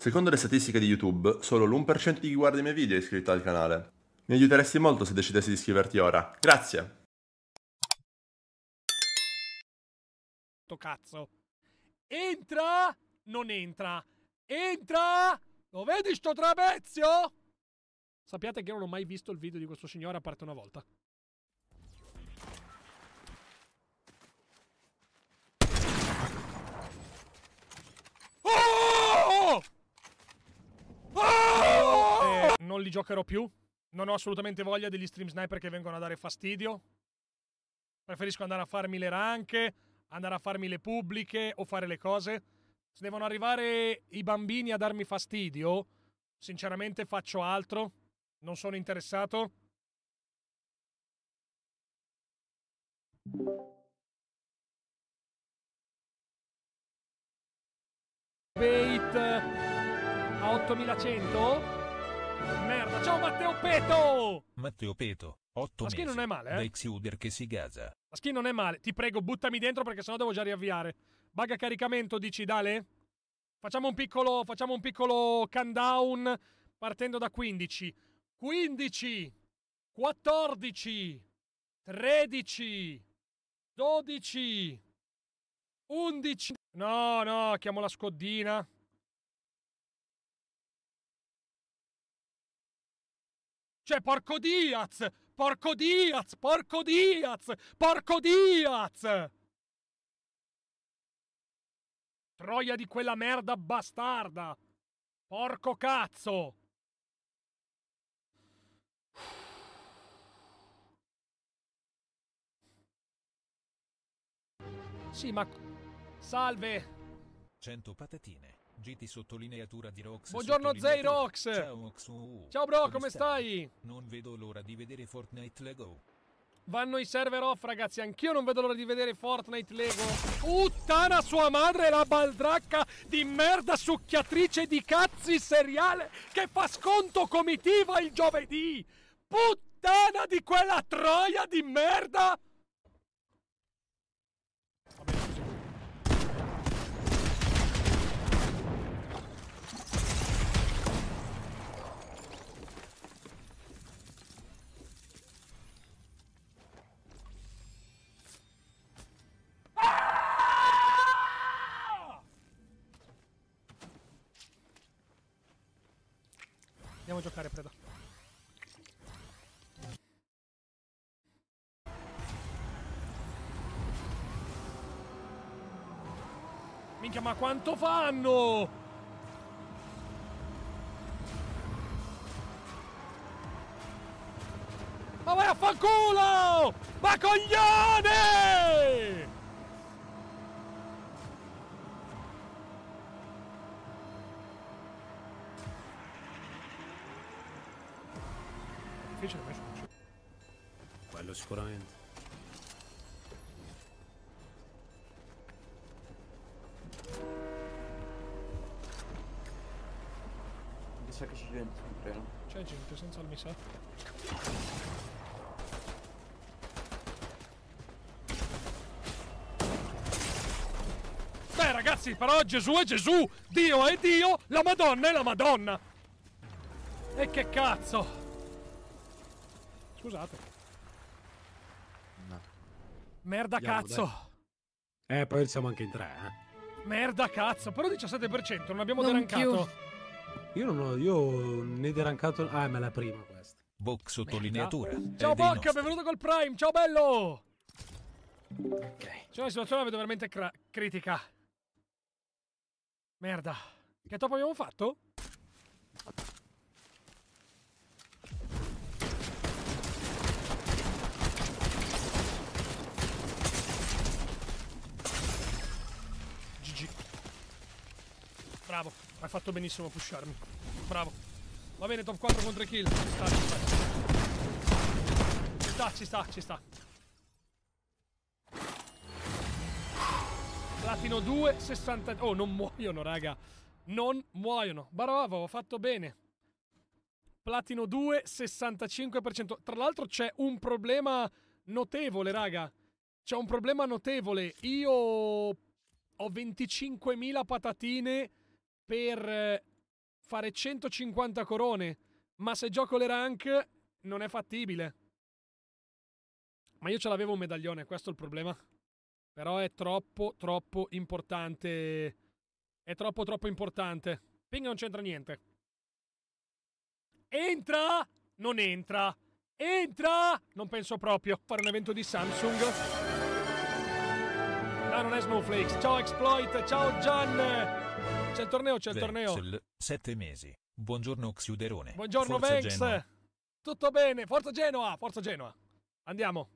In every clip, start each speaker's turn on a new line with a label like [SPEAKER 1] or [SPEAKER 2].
[SPEAKER 1] Secondo le statistiche di YouTube, solo l'1% di chi guarda i miei video è iscritto al canale. Mi aiuteresti molto se decidessi di iscriverti ora. Grazie! To cazzo. Entra! Non entra! Entra! Lo vedi sto trapezio? Sappiate che io non ho mai visto il video di questo signore a parte una volta. non li giocherò più. Non ho assolutamente voglia degli stream sniper che vengono a dare fastidio. Preferisco andare a farmi le ranche, andare a farmi le pubbliche o fare le cose. Se devono arrivare i bambini a darmi fastidio, sinceramente faccio altro. Non sono interessato. Bait a 8100? Merda, ciao Matteo Peto! Matteo Peto, 8 La skin mesi, non è male, eh? Dai che si gasa. La skin non è male, ti prego buttami dentro perché sennò devo già riavviare. Bug a caricamento dici, Dale? Facciamo un piccolo, facciamo un piccolo countdown partendo da 15. 15, 14, 13, 12, 11. No, no, chiamo la scoddina. Cioè, porco Diaz! Porco Diaz! Porco Diaz! Porco Diaz! Troia di quella merda bastarda! Porco cazzo! Sì, ma... Salve! 100 patatine. GT sottolineatura di Rox. Buongiorno Zay Rox. Ciao, oh, oh, Ciao bro, come, come stai? Non vedo l'ora di vedere Fortnite Lego. Vanno i server off, ragazzi. Anch'io non vedo l'ora di vedere Fortnite Lego. Puttana sua madre, la baldracca di merda succhiatrice di cazzi seriale che fa sconto comitiva il giovedì. Puttana di quella troia di merda! dobbiamo giocare, preda. Minchia, ma quanto fanno? Ma vai a fanculo! Ma coglione! difficile, ma esce. Quello sicuramente. Mi sa che c'è gente in treno. C'è gente senza il mi Beh ragazzi, però Gesù è Gesù, Dio è Dio, la Madonna è la Madonna. E che cazzo! Scusate. No. Merda Andiamo, cazzo. Dai. Eh, poi siamo anche in tre, eh. Merda cazzo, però 17% non abbiamo non derancato. Più. Io non ho io ne derancato Ah, ma è la prima questa. Box sottolineatura. Ciao Boc, benvenuto col Prime. Ciao bello. Ok. C'è cioè, una situazione la vedo veramente critica. Merda. Che top abbiamo fatto? Bravo, hai fatto benissimo a pusharmi. Bravo. Va bene, top 4 contro kill. Ci sta, ci sta. Ci sta, ci sta, ci sta. Platino 2, 60... Oh, non muoiono, raga. Non muoiono. Bravo, ho fatto bene. Platino 2, 65%. Tra l'altro c'è un problema notevole, raga. C'è un problema notevole. Io ho 25.000 patatine per eh, fare 150 corone, ma se gioco le rank non è fattibile. Ma io ce l'avevo un medaglione, questo è il problema. Però è troppo, troppo importante. È troppo, troppo importante. Ping non c'entra niente. Entra! Non entra! Entra! Non penso proprio. Fare un evento di Samsung. Ah, non è Snowflakes. Ciao Exploit, ciao Gian. C'è il torneo, c'è il torneo. Vexel, sette mesi. Buongiorno Xiuderone. Buongiorno Vex. Tutto bene. Forza Genoa, Forza Genoa. Andiamo.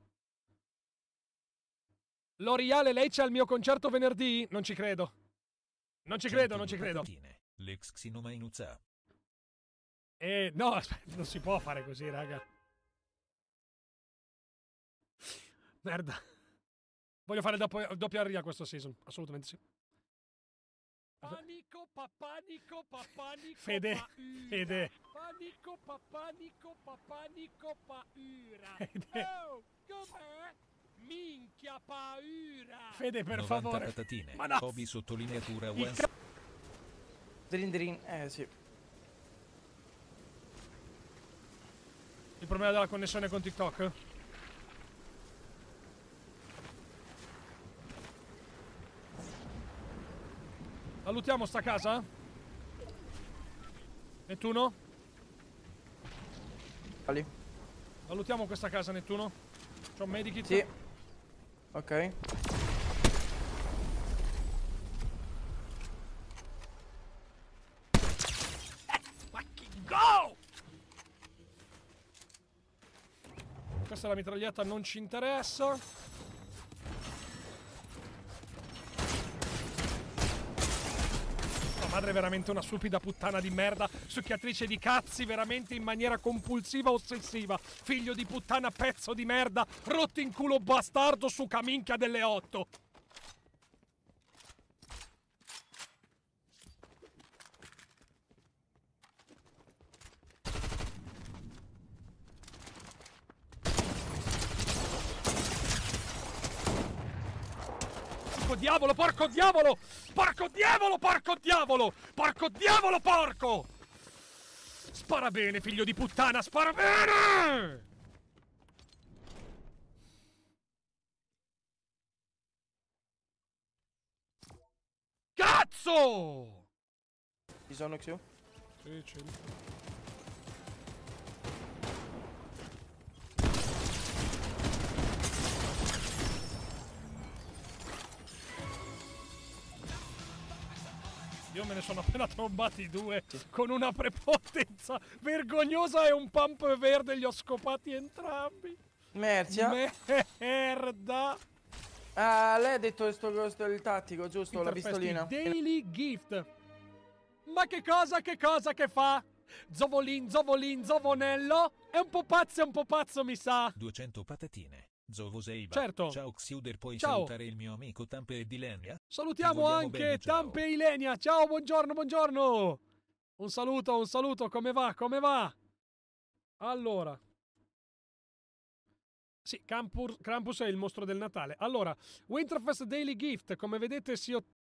[SPEAKER 1] L'Oriale, lei c'è al mio concerto venerdì? Non ci credo. Non ci credo, non ci credo. L'ex Xinomainuza. Eh, no, aspetta, non si può fare così, raga. Merda. Voglio fare doppia, doppia RIA questo season, assolutamente sì. Panico, papanico, papanico, Fede, pa Fede. Panico, papanico, papanico, paura. Fede. Oh, com'è? Minchia, paura. Fede, per favore. Patatine. Ma no. Toby sottolineatura West. Drin drin, eh sì. Il problema della connessione con TikTok? Salutiamo sta casa. 21. Ali. Salutiamo questa casa, Nettuno. C'ho un medikit. Sì. Ok. Fucking go! Questa è la mitraglietta, non ci interessa. madre veramente una stupida puttana di merda, succhiatrice di cazzi veramente in maniera compulsiva, ossessiva. Figlio di puttana, pezzo di merda, rotto in culo bastardo su caminchia delle otto. Porco diavolo, porco diavolo! Porco diavolo, porco diavolo! Porco diavolo, porco! Spara bene, figlio di puttana, spara bene! Cazzo! Ci sono, next Sì, c'è. Io me ne sono appena trombati due con una prepotenza vergognosa e un pump verde li ho scopati entrambi. Mercia. Merda. Ah, lei ha detto questo, questo il tattico, giusto? la pistolina. Daily Gift. Ma che cosa, che cosa che fa? Zovolin, Zovolin, Zovonello? È un po' pazzo, è un po' pazzo, mi sa. 200 patatine. Zovoseiba. Certo. Ciao Xiuder, puoi Ciao. salutare il mio amico Tampe e Salutiamo anche Tampe Ilenia. Ciao, buongiorno, buongiorno. Un saluto, un saluto, come va, come va? Allora. Sì, Campur, Krampus è il mostro del Natale. Allora, Winterfest Daily Gift, come vedete si ottiene